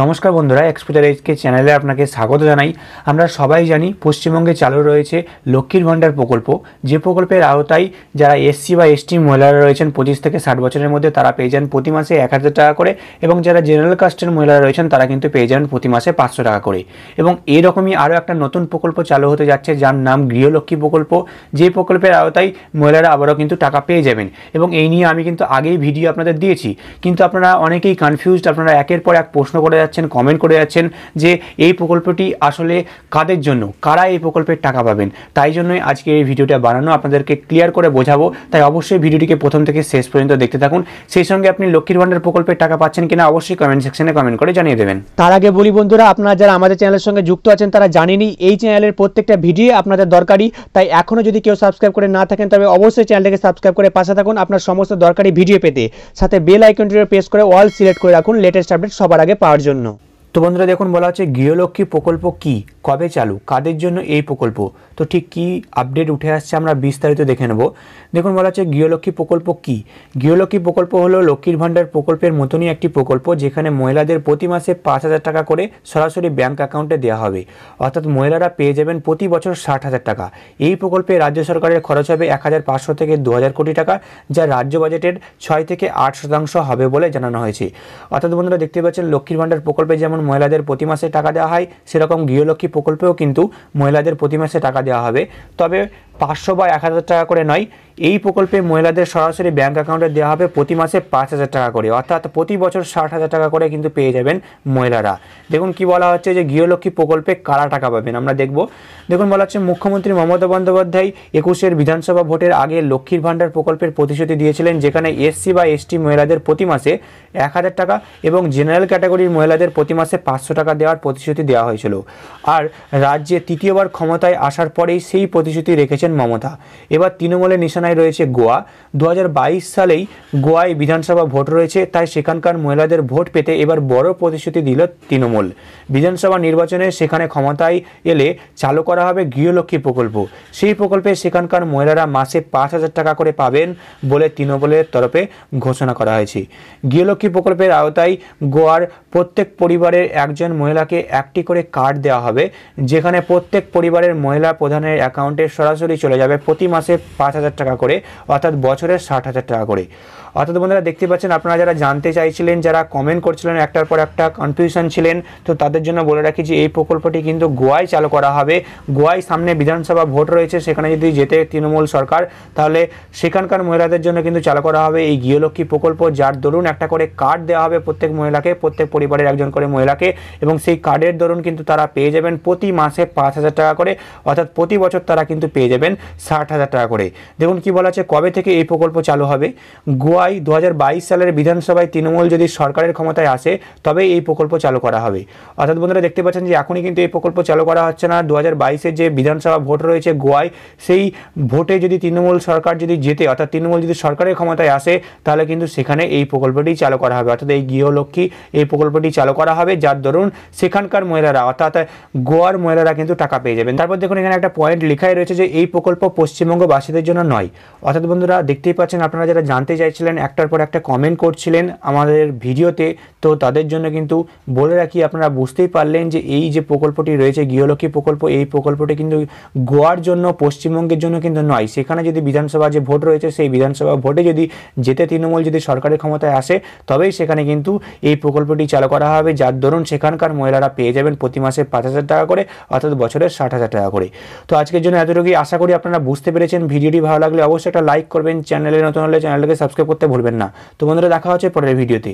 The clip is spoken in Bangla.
নমস্কার বন্ধুরা এক্সপোজার এইচকে চ্যানেলে আপনাকে স্বাগত জানাই আমরা সবাই জানি পশ্চিমবঙ্গে চালু রয়েছে লক্ষ্মীর ভাণ্ডার প্রকল্প যে প্রকল্পের আওতায় যারা এসসি বা এসটি মহিলারা রয়েছেন পঁচিশ থেকে ষাট বছরের মধ্যে তারা পেয়ে যান প্রতি মাসে এক হাজার টাকা করে এবং যারা জেনারেল কাস্টের মহিলারা রয়েছেন তারা কিন্তু পেয়ে যান প্রতি মাসে পাঁচশো টাকা করে এবং এরকমই আরও একটা নতুন প্রকল্প চালু হতে যাচ্ছে যার নাম গৃহলক্ষ্মী প্রকল্প যে প্রকল্পের আওতায় মহিলারা আবারও কিন্তু টাকা পেয়ে যাবেন এবং এই নিয়ে আমি কিন্তু আগেই ভিডিও আপনাদের দিয়েছি কিন্তু আপনারা অনেকেই কনফিউজড আপনারা একের পর এক প্রশ্ন করে করে যাচ্ছেন কমেন্ট করে যাচ্ছেন যে এই প্রকল্পটি আসলে কাদের জন্য কারা এই প্রকল্পের টাকা পাবেন তাই জন্যই আজকে এই ভিডিওটা বানানো আপনাদেরকে ক্লিয়ার করে বোঝাবো তাই অবশ্যই ভিডিওটিকে প্রথম থেকে শেষ পর্যন্ত দেখতে থাকুন সেই সঙ্গে আপনি লক্ষ্মীর ভাণ্ডার প্রকল্পের টাকা পাচ্ছেন কিনা অবশ্যই কমেন্ট সেকশনে কমেন্ট করে জানিয়ে দেবেন তার আগে বলি বন্ধুরা আপনারা যারা আমাদের চ্যানেলের সঙ্গে যুক্ত আছেন তারা জানেনি এই চ্যানেলের প্রত্যেকটা ভিডিও আপনাদের দরকারি তাই এখনও যদি কেউ সাবস্ক্রাইব করে না থাকেন তবে অবশ্যই চ্যানেলটাকে সাবস্ক্রাইব করে পাশে থাকুন আপনার সমস্ত দরকারি ভিডিও পেতে সাথে বেল আইকনটি প্রেস করে অল সিলেক্ট করে রাখুন লেটেস্ট আপডেট সবার আগে পাওয়ার জন্য তো বন্ধুরা দেখুন বলা হচ্ছে গৃহলক্ষ্মী প্রকল্প কি কবে চালু কাদের জন্য এই প্রকল্প তো ঠিক কি আপডেট উঠে আসছে আমরা বিস্তারিত দেখে নেব দেখুন বলা হচ্ছে গৃহলক্ষ্মী প্রকল্প কি গৃহলক্ষ্মী প্রকল্প হলো লক্ষ্মীর ভাণ্ডার প্রকল্পের মতনই একটি প্রকল্প যেখানে মহিলাদের প্রতি মাসে পাঁচ হাজার টাকা করে সরাসরি ব্যাংক অ্যাকাউন্টে দেওয়া হবে অর্থাৎ মহিলারা পেয়ে যাবেন প্রতি বছর ষাট হাজার টাকা এই প্রকল্পে রাজ্য সরকারের খরচ হবে এক হাজার পাঁচশো থেকে দু হাজার কোটি টাকা যা রাজ্য বাজেটের ছয় থেকে আট শতাংশ হবে বলে জানানো হয়েছে অর্থাৎ বন্ধুরা দেখতে পাচ্ছেন লক্ষ্মীর ভাণ্ডার প্রকল্পে যেমন মহিলাদের প্রতি মাসে টাকা দেওয়া হয় সেরকম গৃহলক্ষ্মী প্রকল্পেও কিন্তু মহিলাদের প্রতি মাসে টাকা দেওয়া হবে তবে পাঁচশো বা এক হাজার টাকা করে নয় এই প্রকল্পে মহিলাদের সরাসরি ব্যাঙ্ক অ্যাকাউন্টে দেওয়া হবে প্রতি মাসে পাঁচ হাজার টাকা করে অর্থাৎ প্রতি বছর ষাট হাজার টাকা করে কিন্তু পেয়ে যাবেন মহিলারা দেখুন কি বলা হচ্ছে যে গৃহলক্ষ্মী প্রকল্পে কারা টাকা পাবেন আমরা দেখব দেখুন বলা হচ্ছে মুখ্যমন্ত্রী মমতা বন্দ্যোপাধ্যায় একুশের বিধানসভা ভোটের আগে লক্ষ্মীর ভাণ্ডার প্রকল্পের প্রতিশ্রুতি দিয়েছিলেন যেখানে এসসি বা এসটি মহিলাদের প্রতি মাসে এক হাজার টাকা এবং জেনারেল ক্যাটাগরির মহিলাদের প্রতি মাসে পাঁচশো টাকা দেওয়ার প্রতিশ্রুতি দেওয়া হয়েছিল আর রাজ্যে তৃতীয়বার ক্ষমতায় আসার পরেই সেই প্রতিশ্রুতি রেখেছে দিচ্ছেন মমতা এবার তৃণমূলের নিশানায় রয়েছে গোয়া দু সালেই গোয়ায় বিধানসভা ভোট রয়েছে তাই সেখানকার মহিলাদের ভোট পেতে এবার বড় প্রতিশ্রুতি দিল তৃণমূল বিধানসভা নির্বাচনে সেখানে ক্ষমতায় এলে চালু করা হবে গৃহলক্ষ্মী প্রকল্প সেই প্রকল্পে সেখানকার মহিলারা মাসে পাঁচ হাজার টাকা করে পাবেন বলে তৃণমূলের তরফে ঘোষণা করা হয়েছে গৃহলক্ষ্মী প্রকল্পের আওতায় গোয়ার প্রত্যেক পরিবারের একজন মহিলাকে একটি করে কার্ড দেওয়া হবে যেখানে প্রত্যেক পরিবারের মহিলা প্রধানের অ্যাকাউন্টে সরাসরি সরাসরি চলে যাবে প্রতি মাসে পাঁচ হাজার টাকা করে অর্থাৎ বছরে ষাট হাজার টাকা করে অর্থাৎ বন্ধুরা দেখতে পাচ্ছেন আপনারা যারা জানতে চাইছিলেন যারা কমেন্ট করছিলেন একটার পর একটা কনফিউশন ছিলেন তো তাদের জন্য বলে রাখি যে এই প্রকল্পটি কিন্তু গোয়ায় চালু করা হবে গোয়ায় সামনে বিধানসভা ভোট রয়েছে সেখানে যদি যেতে তৃণমূল সরকার তাহলে সেখানকার মহিলাদের জন্য কিন্তু চালু করা হবে এই গৃহলক্ষ্মী প্রকল্প যার দরুন একটা করে কার্ড দেওয়া হবে প্রত্যেক মহিলাকে প্রত্যেক পরিবারের একজন করে মহিলাকে এবং সেই কার্ডের দরুন কিন্তু তারা পেয়ে যাবেন প্রতি মাসে পাঁচ হাজার টাকা করে অর্থাৎ প্রতি বছর তারা কিন্তু পেয়ে যাবে পাবেন ষাট হাজার টাকা করে দেখুন কি বলা আছে কবে থেকে এই প্রকল্প চালু হবে গোয়ায় দু সালের বিধানসভায় তৃণমূল যদি সরকারের ক্ষমতায় আসে তবে এই প্রকল্প চালু করা হবে অর্থাৎ বন্ধুরা দেখতে পাচ্ছেন যে এখনই কিন্তু এই প্রকল্প চালু করা হচ্ছে না দু হাজার যে বিধানসভা ভোট রয়েছে গোয়ায় সেই ভোটে যদি তৃণমূল সরকার যদি জেতে অর্থাৎ তৃণমূল যদি সরকারের ক্ষমতায় আসে তাহলে কিন্তু সেখানে এই প্রকল্পটি চালু করা হবে অর্থাৎ এই গৃহলক্ষ্মী এই প্রকল্পটি চালু করা হবে যার দরুন সেখানকার মহিলারা অর্থাৎ গোয়ার মহিলারা কিন্তু টাকা পেয়ে যাবেন তারপর দেখুন এখানে একটা পয়েন্ট লেখাই রয়েছে যে এই প্রকল্প পশ্চিমবঙ্গবাসীদের জন্য নয় অর্থাৎ বন্ধুরা দেখতেই পাচ্ছেন আপনারা যারা জানতে চাইছিলেন একটার পর একটা কমেন্ট করছিলেন আমাদের ভিডিওতে তো তাদের জন্য কিন্তু বলে রাখি আপনারা বুঝতেই পারলেন যে এই যে প্রকল্পটি রয়েছে গৃহলক্ষ্মী প্রকল্প এই প্রকল্পটি কিন্তু গোয়ার জন্য পশ্চিমবঙ্গের জন্য কিন্তু নয় সেখানে যদি বিধানসভা যে ভোট রয়েছে সেই বিধানসভা ভোটে যদি যেতে তৃণমূল যদি সরকারের ক্ষমতায় আসে তবেই সেখানে কিন্তু এই প্রকল্পটি চালু করা হবে যার দরুন সেখানকার মহিলারা পেয়ে যাবেন প্রতি মাসে পাঁচ হাজার টাকা করে অর্থাৎ বছরের ষাট হাজার টাকা করে তো আজকের জন্য এতটুকুই আশা করি আপনারা বুঝতে পেরেছেন ভিডিওটি ভালো লাগলে অবশ্যই একটা লাইক করবেন চ্যানেলে নতুন হলে চ্যানেলটাকে সাবস্ক্রাইব করতে ভুলবেন না তো বন্ধুরা দেখা হচ্ছে পরের ভিডিওতে